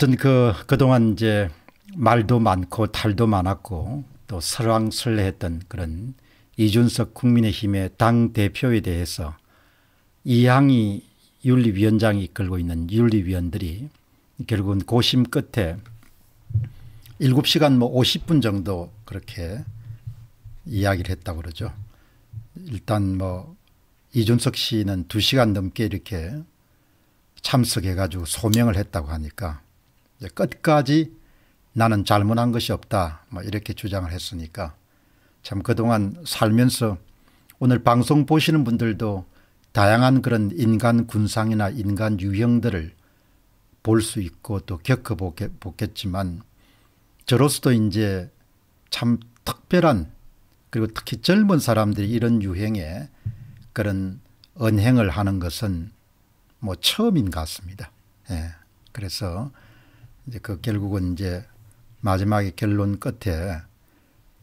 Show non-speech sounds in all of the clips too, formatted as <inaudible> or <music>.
아무튼 그 그동안 이제 말도 많고 탈도 많았고 또 설왕설래했던 그런 이준석 국민의힘의 당 대표에 대해서 이항이 윤리위원장이 이끌고 있는 윤리위원들이 결국은 고심 끝에 7시간 뭐 50분 정도 그렇게 이야기를 했다고 그러죠. 일단 뭐 이준석 씨는 2시간 넘게 이렇게 참석해가지고 소명을 했다고 하니까 끝까지 나는 잘못한 것이 없다. 뭐 이렇게 주장을 했으니까 참 그동안 살면서 오늘 방송 보시는 분들도 다양한 그런 인간 군상이나 인간 유형들을 볼 수 있고 또 겪어보겠지만 저로서도 이제 참 특별한 그리고 특히 젊은 사람들이 이런 유행에 그런 언행을 하는 것은 뭐 처음인 것 같습니다. 예. 그래서 이제 그 결국은 이제 마지막에 결론 끝에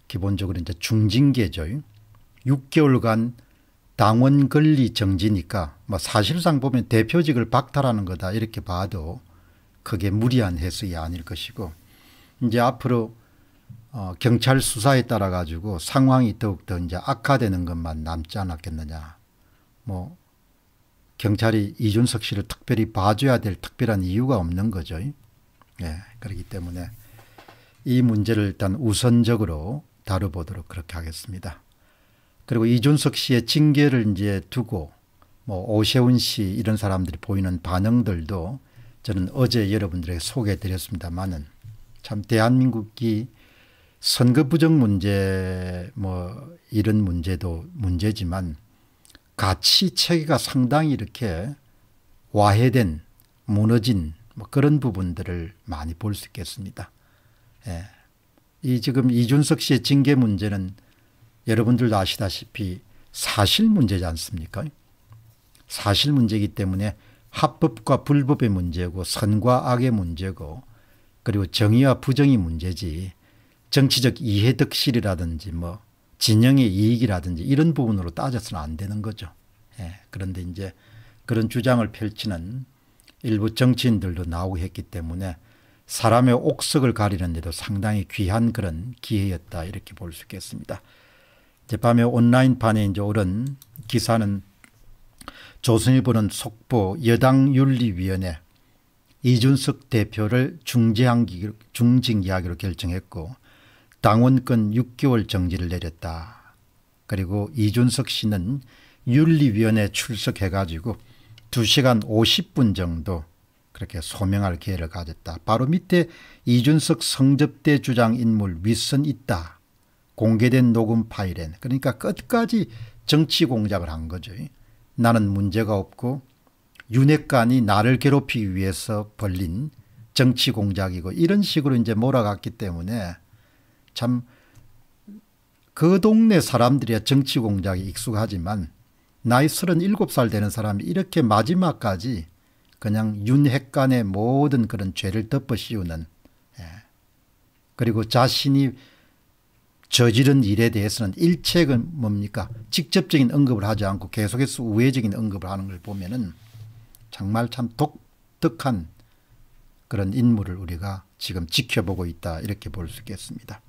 기본적으로 이제 중징계죠. 6개월간 당원 권리 정지니까 뭐 사실상 보면 대표직을 박탈하는 거다 이렇게 봐도 그게 무리한 해석이 아닐 것이고 이제 앞으로 어 경찰 수사에 따라 가지고 상황이 더욱더 이제 악화되는 것만 남지 않았겠느냐. 뭐 경찰이 이준석 씨를 특별히 봐줘야 될 특별한 이유가 없는 거죠. 예, 그렇기 때문에 이 문제를 일단 우선적으로 다뤄보도록 그렇게 하겠습니다. 그리고 이준석 씨의 징계를 이제 두고 뭐 오세훈 씨 이런 사람들이 보이는 반응들도 저는 어제 여러분들에게 소개해 드렸습니다만은 참 대한민국이 선거 부정 문제 뭐 이런 문제도 문제지만 가치 체계가 상당히 이렇게 와해된 무너진 뭐 그런 부분들을 많이 볼 수 있겠습니다. 예. 이 지금 이준석 씨의 징계 문제는 여러분들도 아시다시피 사실 문제지 않습니까? 사실 문제이기 때문에 합법과 불법의 문제고 선과 악의 문제고 그리고 정의와 부정이 문제지 정치적 이해득실이라든지 뭐 진영의 이익이라든지 이런 부분으로 따져서는 안 되는 거죠. 예. 그런데 이제 그런 주장을 펼치는 일부 정치인들도 나오고 했기 때문에 사람의 옥석을 가리는데도 상당히 귀한 그런 기회였다 이렇게 볼 수 있겠습니다. 제밤에 온라인판에 이제 오른 기사는 조선일보는 속보 여당윤리위원회 이준석 대표를 중징이야기로 결정했고 당원권 6개월 정지를 내렸다. 그리고 이준석 씨는 윤리위원회 출석해가지고 2시간 50분 정도 그렇게 소명할 기회를 가졌다. 바로 밑에 이준석 성접대 주장 인물 윗선 있다. 공개된 녹음 파일엔 그러니까 끝까지 정치 공작을 한 거죠. 나는 문제가 없고 윤핵관이 나를 괴롭히기 위해서 벌린 정치 공작이고 이런 식으로 이제 몰아갔기 때문에 참 그 동네 사람들이야 정치 공작이 익숙하지만 나이 37살 되는 사람이 이렇게 마지막까지 그냥 윤핵관의 모든 그런 죄를 덮어씌우는 예. 그리고 자신이 저지른 일에 대해서는 일체는 뭡니까 직접적인 언급을 하지 않고 계속해서 우회적인 언급을 하는 걸 보면은 정말 참 독특한 그런 인물을 우리가 지금 지켜보고 있다 이렇게 볼 수 있겠습니다.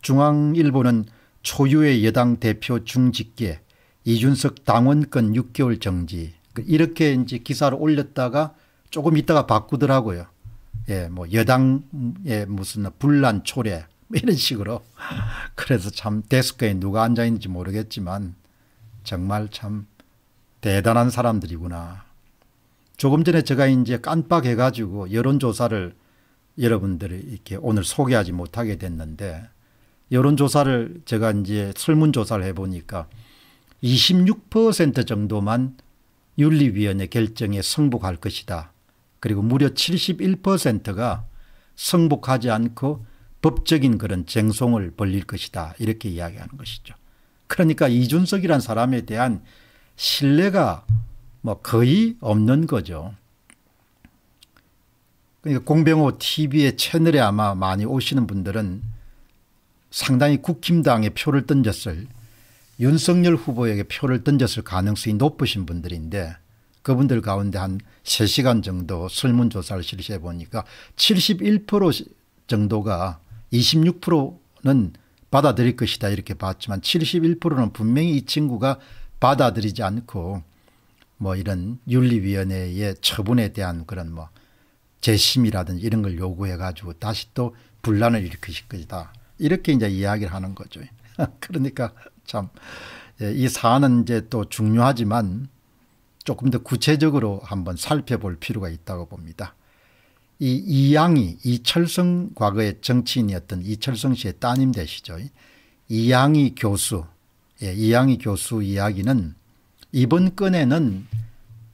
중앙일보는 초유의 여당 대표 중직계 이준석 당원권 6개월 정지 그 이렇게 이제 기사를 올렸다가 조금 있다가 바꾸더라고요. 예, 뭐 여당의 무슨 분란 초래 뭐 이런 식으로 <laughs> 그래서 참 데스크에 누가 앉아 있는지 모르겠지만 정말 참 대단한 사람들이구나. 조금 전에 제가 이제 깜빡해가지고 여론조사를 여러분들이 이렇게 오늘 소개하지 못하게 됐는데 여론조사를 제가 이제 설문조사를 해보니까 26% 정도만 윤리위원회 결정에 승복할 것이다. 그리고 무려 71%가 승복하지 않고 법적인 그런 쟁송을 벌릴 것이다. 이렇게 이야기하는 것이죠. 그러니까 이준석이란 사람에 대한 신뢰가 뭐 거의 없는 거죠. 그러니까 공병호 TV의 채널에 아마 많이 오시는 분들은 상당히 국힘당의 표를 던졌을 윤석열 후보에게 표를 던졌을 가능성이 높으신 분들인데 그분들 가운데 한 3시간 정도 설문조사를 실시해 보니까 71% 정도가 26%는 받아들일 것이다 이렇게 봤지만 71%는 분명히 이 친구가 받아들이지 않고 뭐 이런 윤리위원회의 처분에 대한 그런 뭐 재심이라든지 이런 걸 요구해 가지고 다시 또 분란을 일으키실 것이다 이렇게 이제 이야기를 하는 거죠. <laughs> 그러니까 참이 예, 사안은 이제 또 중요하지만 조금 더 구체적으로 한번 살펴볼 필요가 있다고 봅니다. 이 이양이 이철성 과거의 정치인이었던 이철성 씨의 따님 되시죠. 이양이 교수, 예, 이양이 교수 이야기는 이번 건에는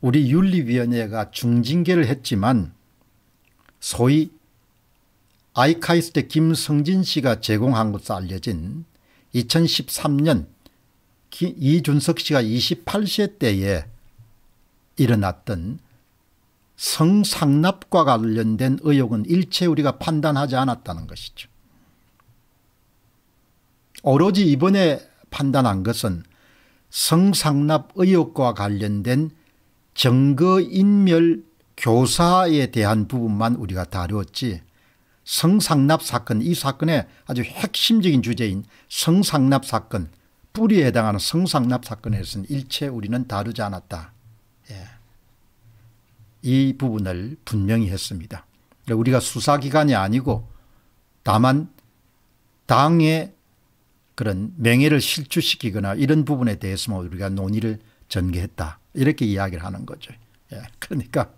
우리 윤리위원회가 중징계를 했지만 소위 아이카이스트 김성진 씨가 제공한 것으로 알려진 2013년 이준석 씨가 28세 때에 일어났던 성상납과 관련된 의혹은 일체 우리가 판단하지 않았다는 것이죠. 오로지 이번에 판단한 것은 성상납 의혹과 관련된 증거인멸 교사에 대한 부분만 우리가 다루었지 성상납 사건 이 사건의 아주 핵심적인 주제인 성상납 사건 뿌리에 해당하는 성상납 사건에서는 일체 우리는 다루지 않았다. 예. 이 부분을 분명히 했습니다. 그러니까 우리가 수사기관이 아니고 다만 당의 그런 명예를 실추시키거나 이런 부분에 대해서만 우리가 논의를 전개했다. 이렇게 이야기를 하는 거죠. 예. 그러니까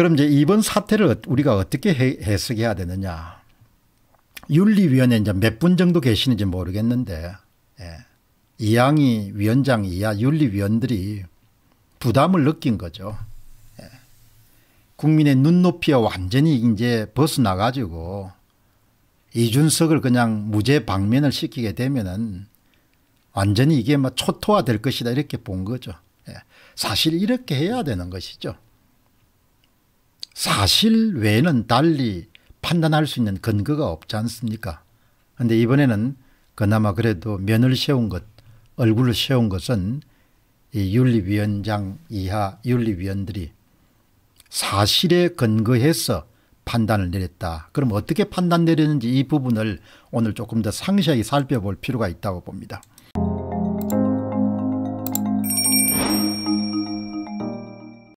그럼 이제 이번 사태를 어, 우리가 어떻게 해석해야 되느냐. 윤리위원회 몇분 정도 계시는지 모르겠는데, 예. 이양희 위원장 이하 윤리위원들이 부담을 느낀 거죠. 예. 국민의 눈높이에 완전히 이제 벗어나가지고 이준석을 그냥 무죄 방면을 시키게 되면은 완전히 이게 막 뭐 초토화될 것이다 이렇게 본 거죠. 예. 사실 이렇게 해야 되는 것이죠. 사실 외에는 달리 판단할 수 있는 근거가 없지 않습니까? 그런데 이번에는 그나마 그래도 면을 세운 것, 얼굴을 세운 것은 이 윤리위원장 이하 윤리위원들이 사실에 근거해서 판단을 내렸다. 그럼 어떻게 판단 내렸는지 이 부분을 오늘 조금 더 상세하게 살펴볼 필요가 있다고 봅니다.